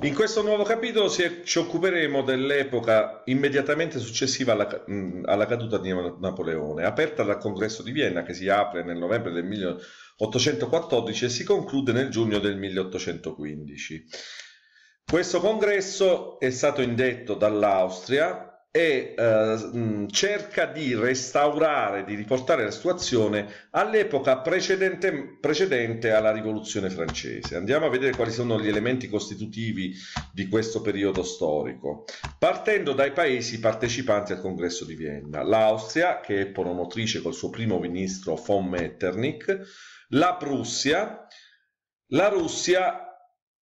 In questo nuovo capitolo ci occuperemo dell'epoca immediatamente successiva alla, alla, caduta di Napoleone, aperta dal congresso di Vienna che si apre nel novembre del 1814 e si conclude nel giugno del 1815. Questo congresso è stato indetto dall'Austria e eh, mm, cerca di restaurare, di riportare la situazione all'epoca precedente, precedente, alla rivoluzione francese. Andiamo a vedere quali sono gli elementi costitutivi di questo periodo storico, partendo dai paesi partecipanti al congresso di Vienna, l'Austria che è promotrice col suo primo ministro von Metternich, la Prussia, la Russia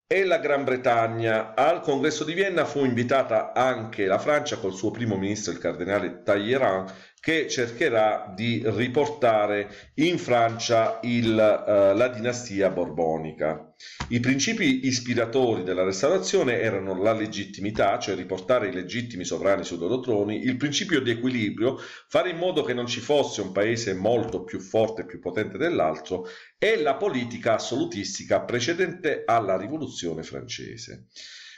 e la Gran Bretagna. Al congresso di Vienna fu invitata anche la Francia col suo primo ministro, il cardinale Talleyrand, che cercherà di riportare in Francia il, uh, la dinastia borbonica. I principi ispiratori della restaurazione erano la legittimità, cioè riportare i legittimi sovrani sui loro troni, il principio di equilibrio, fare in modo che non ci fosse un paese molto più forte e più potente dell'altro, e la politica assolutistica precedente alla rivoluzione francese.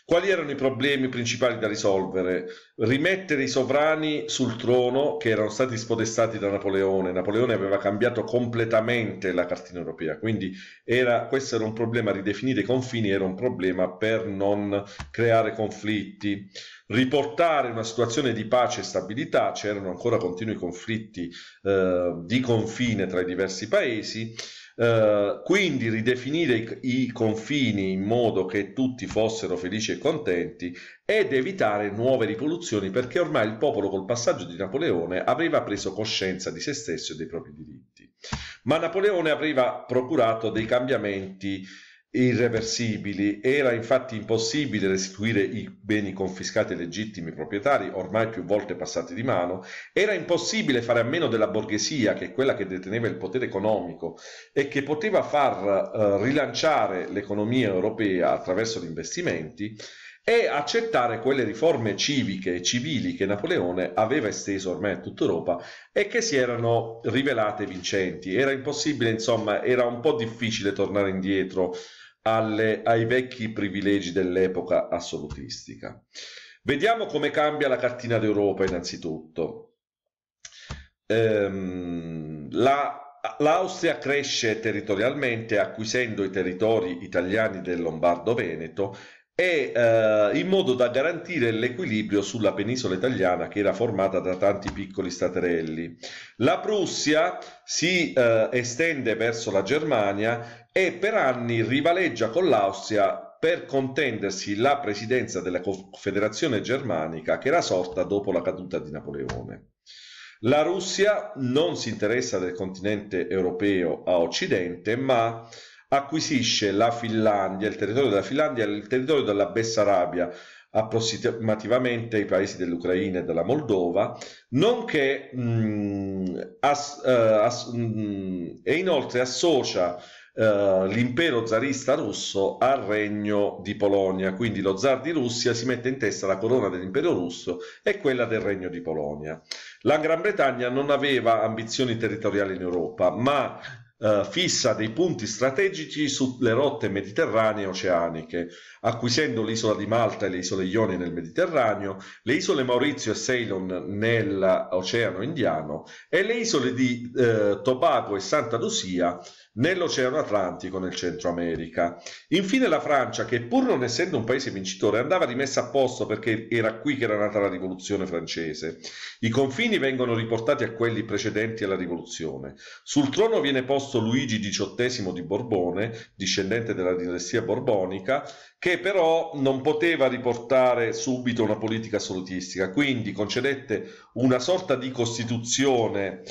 Quali erano i problemi principali da risolvere? Rimettere i sovrani sul trono che erano stati spodestati da Napoleone. Napoleone aveva cambiato completamente la cartina europea, quindi era, questo era un problema, ridefinire i confini era un problema per non creare conflitti. Riportare una situazione di pace e stabilità, c'erano ancora continui conflitti eh, di confine tra i diversi paesi eh, quindi ridefinire i, i, confini in modo che tutti fossero felici e contenti ed evitare nuove rivoluzioni perché ormai il popolo col passaggio di Napoleone aveva preso coscienza di se stesso e dei propri diritti. Ma Napoleone aveva procurato dei cambiamenti irreversibili. Era infatti impossibile restituire i beni confiscati ai legittimi proprietari, ormai più volte passati di mano, era impossibile fare a meno della borghesia, che è quella che deteneva il potere economico e che poteva far eh, rilanciare l'economia europea attraverso gli investimenti, e accettare quelle riforme civiche e civili che Napoleone aveva esteso ormai a tutta Europa e che si erano rivelate vincenti. Era impossibile, insomma, era un po' difficile tornare indietro alle, ai vecchi privilegi dell'epoca assolutistica. Vediamo come cambia la cartina d'Europa innanzitutto. Ehm, L'Austria cresce territorialmente acquisendo i territori italiani del Lombardo-Veneto e eh, in modo da garantire l'equilibrio sulla penisola italiana che era formata da tanti piccoli staterelli. La Prussia si eh, estende verso la Germania e per anni rivaleggia con l'Austria per contendersi la presidenza della Confederazione Germanica che era sorta dopo la caduta di Napoleone. La Russia non si interessa del continente europeo a occidente, ma acquisisce la Finlandia, il territorio della Finlandia, il territorio della Bessarabia, approssimativamente i paesi dell'Ucraina e della Moldova, nonché mh, mm, eh, as, uh, as, mh, mm, e inoltre associa uh, l'impero zarista russo al regno di Polonia, quindi lo zar di Russia si mette in testa la corona dell'impero russo e quella del regno di Polonia. La Gran Bretagna non aveva ambizioni territoriali in Europa, ma eh, fissa dei punti strategici sulle rotte mediterranee e oceaniche, acquisendo l'isola di Malta e le isole Ioni nel Mediterraneo, le isole Maurizio e Ceylon nell'Oceano Indiano e le isole di eh, Tobago e Santa Lucia nell'Oceano Atlantico, nel Centro America. Infine la Francia, che pur non essendo un paese vincitore, andava rimessa a posto perché era qui che era nata la rivoluzione francese. I confini vengono riportati a quelli precedenti alla rivoluzione. Sul trono viene posto Luigi XVIII di Borbone, discendente della dinastia borbonica, che però non poteva riportare subito una politica assolutistica, quindi concedette una sorta di costituzione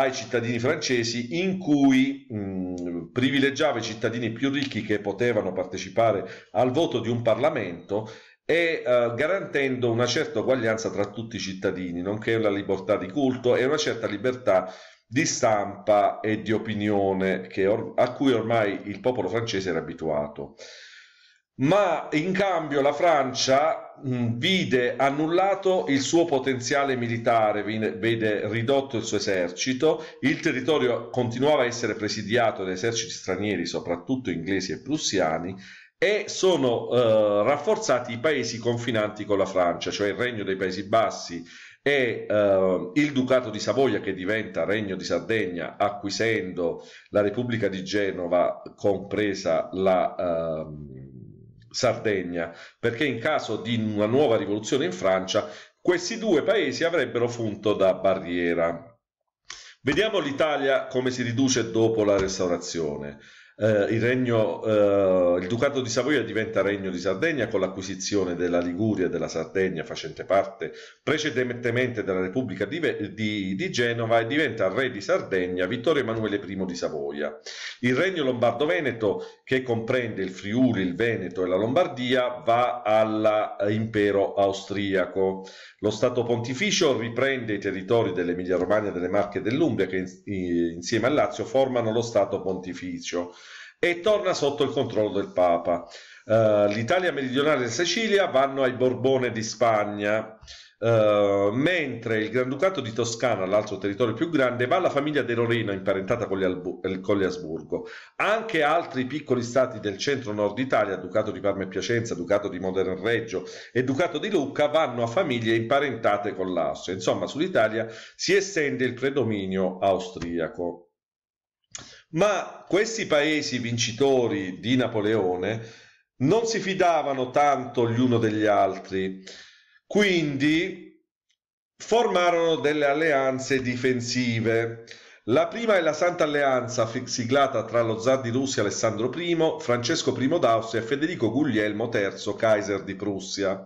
ai cittadini francesi in cui mh, mm, privilegiava i cittadini più ricchi che potevano partecipare al voto di un Parlamento e eh, garantendo una certa uguaglianza tra tutti i cittadini, nonché la libertà di culto e una certa libertà di stampa e di opinione a cui ormai il popolo francese era abituato ma in cambio la Francia mh, mm, vide annullato il suo potenziale militare, vede ridotto il suo esercito, il territorio continuava a essere presidiato da eserciti stranieri, soprattutto inglesi e prussiani, e sono eh, rafforzati i paesi confinanti con la Francia, cioè il Regno dei Paesi Bassi e eh, il Ducato di Savoia che diventa Regno di Sardegna acquisendo la Repubblica di Genova, compresa la... Eh, Sardegna, perché in caso di una nuova rivoluzione in Francia questi due paesi avrebbero funto da barriera. Vediamo l'Italia come si riduce dopo la restaurazione eh, il, regno, eh, il ducato di Savoia diventa regno di Sardegna con l'acquisizione della Liguria e della Sardegna facente parte precedentemente della Repubblica di, di, di, Genova e diventa re di Sardegna Vittorio Emanuele I di Savoia. Il regno lombardo-veneto che comprende il Friuli, il Veneto e la Lombardia va all'impero eh, austriaco. Lo Stato pontificio riprende i territori dell'Emilia-Romagna, delle Marche e dell'Umbria che in, insieme al Lazio formano lo Stato pontificio e torna sotto il controllo del Papa. Uh, L'Italia meridionale e Sicilia vanno ai Borbone di Spagna, uh, mentre il Granducato di Toscana, l'altro territorio più grande, va alla famiglia De Lorena, imparentata con gli, eh, con gli Asburgo. Anche altri piccoli stati del centro-nord Italia, Ducato di Parma e Piacenza, Ducato di Modena e Reggio e Ducato di Lucca, vanno a famiglie imparentate con l'Austria. Insomma, sull'Italia si estende il predominio austriaco ma questi paesi vincitori di Napoleone non si fidavano tanto gli uno degli altri, quindi formarono delle alleanze difensive. La prima è la Santa Alleanza siglata tra lo zar di Russia Alessandro I, Francesco I d'Austria e Federico Guglielmo III, Kaiser di Prussia.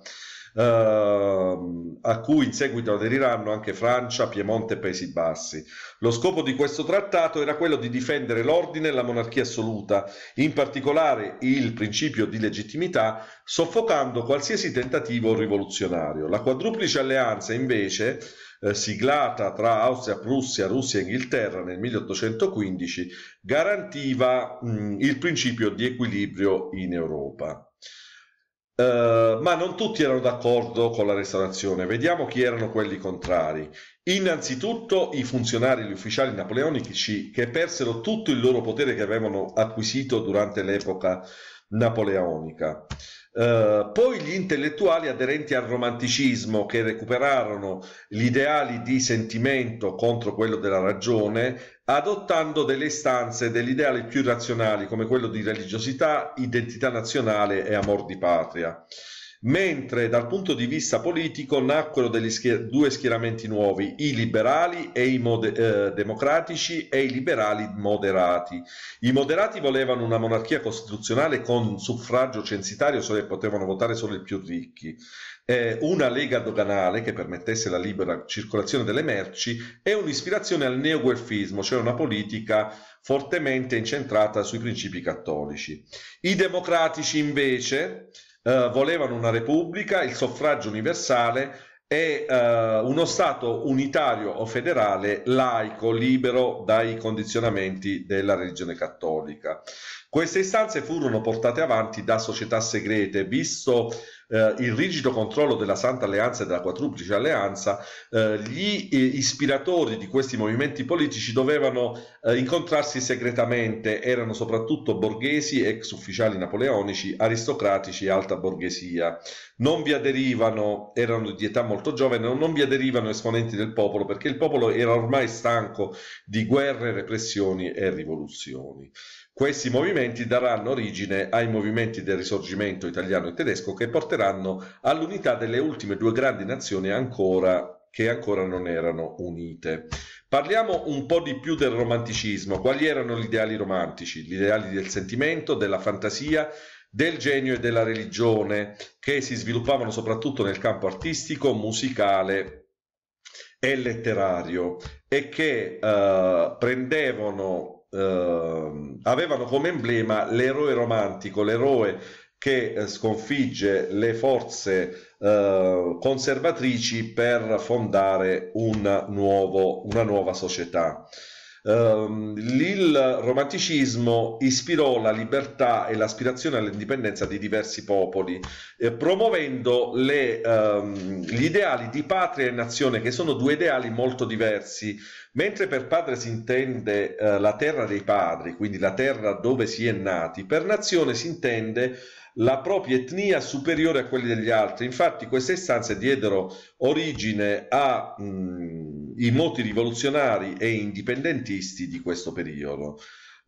Ehm, a cui in seguito aderiranno anche Francia, Piemonte e Paesi Bassi. Lo scopo di questo trattato era quello di difendere l'ordine e la monarchia assoluta, in particolare il principio di legittimità, soffocando qualsiasi tentativo rivoluzionario. La quadruplice alleanza invece eh, siglata tra Austria, Prussia, Russia e Inghilterra nel 1815 garantiva mh, il principio di equilibrio in Europa. Eh, ma non tutti erano d'accordo con la restaurazione. Vediamo chi erano quelli contrari. Innanzitutto i funzionari, gli ufficiali napoleonici che persero tutto il loro potere che avevano acquisito durante l'epoca napoleonica. Uh, poi gli intellettuali aderenti al romanticismo che recuperarono gli ideali di sentimento contro quello della ragione, adottando delle istanze degli ideali più razionali come quello di religiosità, identità nazionale e amor di patria mentre dal punto di vista politico nacquero schier due schieramenti nuovi, i liberali e i eh, democratici e i liberali moderati. I moderati volevano una monarchia costituzionale con suffragio censitario so potevano votare solo i più ricchi, eh, una lega doganale che permettesse la libera circolazione delle merci e un'ispirazione al neoguelfismo, cioè una politica fortemente incentrata sui principi cattolici. I democratici invece eh, volevano una repubblica, il soffragio universale e eh, uno Stato unitario o federale laico, libero dai condizionamenti della religione cattolica. Queste istanze furono portate avanti da società segrete, visto eh, il rigido controllo della Santa Alleanza e della Quattruplice Alleanza, eh, gli eh, ispiratori di questi movimenti politici dovevano eh, incontrarsi segretamente, erano soprattutto borghesi, ex ufficiali napoleonici, aristocratici e alta borghesia. Non vi aderivano, erano di età molto giovane, non vi aderivano esponenti del popolo perché il popolo era ormai stanco di guerre, repressioni e rivoluzioni. Questi movimenti daranno origine ai movimenti del risorgimento italiano e tedesco che porteranno all'unità delle ultime due grandi nazioni ancora che ancora non erano unite. Parliamo un po' di più del romanticismo, quali erano gli ideali romantici, gli ideali del sentimento, della fantasia, del genio e della religione, che si sviluppavano soprattutto nel campo artistico, musicale e letterario e che eh, prendevano eh, avevano come emblema l'eroe romantico, l'eroe che eh, sconfigge le forze eh, conservatrici per fondare un nuovo, una nuova società ehm, il romanticismo ispirò la libertà e l'aspirazione all'indipendenza di diversi popoli, eh, promuovendo le, ehm, gli ideali di patria e nazione, che sono due ideali molto diversi. Mentre per padre si intende eh, la terra dei padri, quindi la terra dove si è nati, per nazione si intende la propria etnia superiore a quelli degli altri. Infatti queste istanze diedero origine ai moti rivoluzionari e indipendentisti di questo periodo.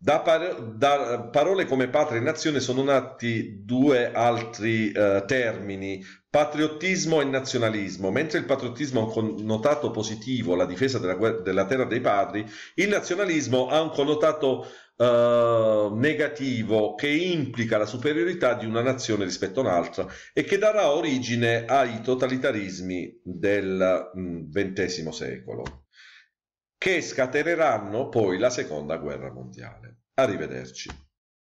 Da, par- da, parole come patria e nazione sono nati due altri eh, termini, patriottismo e nazionalismo. Mentre il patriottismo ha un connotato positivo, la difesa della, guerra, della terra dei padri, il nazionalismo ha un connotato eh, negativo che implica la superiorità di una nazione rispetto a un'altra e che darà origine ai totalitarismi del XX mm, secolo che scateneranno poi la seconda guerra mondiale. Arrivederci.